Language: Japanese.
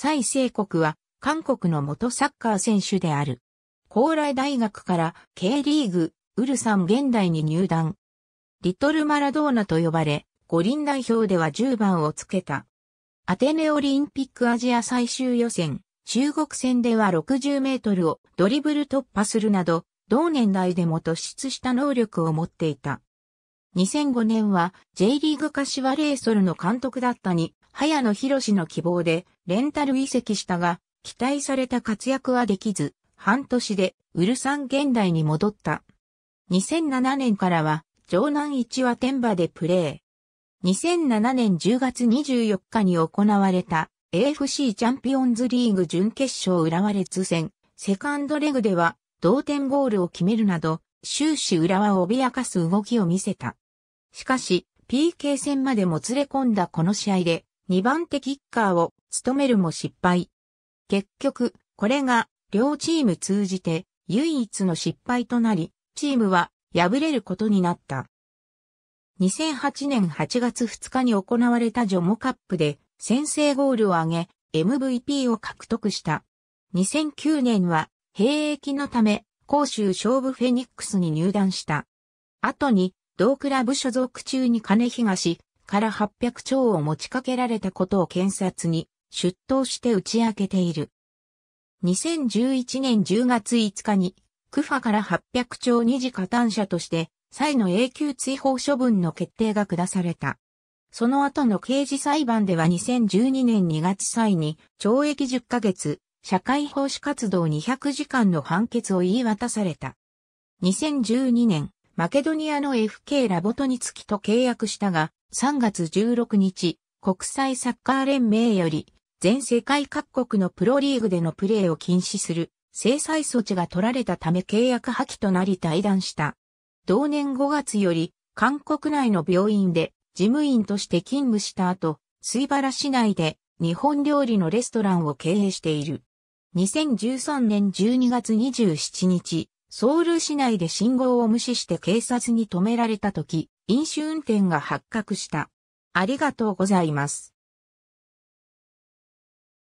蔡聖国は韓国の元サッカー選手である。高麗大学から K リーグ、ウルサン現代に入団。リトルマラドーナと呼ばれ、五輪代表では10番をつけた。アテネオリンピックアジア最終予選、中国戦では60メートルをドリブル突破するなど、同年代でも突出した能力を持っていた。2005年は J リーグ柏レイソルの監督だったに早野博の希望でレンタル移籍したが、期待された活躍はできず、半年でウルサン現代に戻った。2007年からは城南一話天馬でプレー。2007年10月24日に行われた AFC チャンピオンズリーグ準決勝浦和レッズ戦、セカンドレグでは同点ゴールを決めるなど、終始浦和を脅かす動きを見せた。しかし、PK 戦までもつれ込んだこの試合で、2番手キッカーを務めるも失敗。結局、これが両チーム通じて唯一の失敗となり、チームは敗れることになった。2008年8月2日に行われたジョモカップで先制ゴールを挙げ、MVP を獲得した。2009年は、兵役のため、甲州勝負フェニックスに入団した。後に、同クラブ所属中に金東、から800兆を持ちかけられたことを検察に出頭して打ち明けている。2011年10月5日に、クファから800兆二次加担者として、再の永久追放処分の決定が下された。その後の刑事裁判では2012年2月際に懲役10ヶ月、社会奉仕活動200時間の判決を言い渡された。2012年マケドニアの FK ラボトニツキと契約したが、3月16日、国際サッカー連盟より、全世界各国のプロリーグでのプレーを禁止する制裁措置が取られたため契約破棄となり退団した。同年5月より、韓国内の病院で事務員として勤務した後、水原市内で日本料理のレストランを経営している。2013年12月27日、ソウル市内で信号を無視して警察に止められた時、飲酒運転が発覚した。ありがとうございます。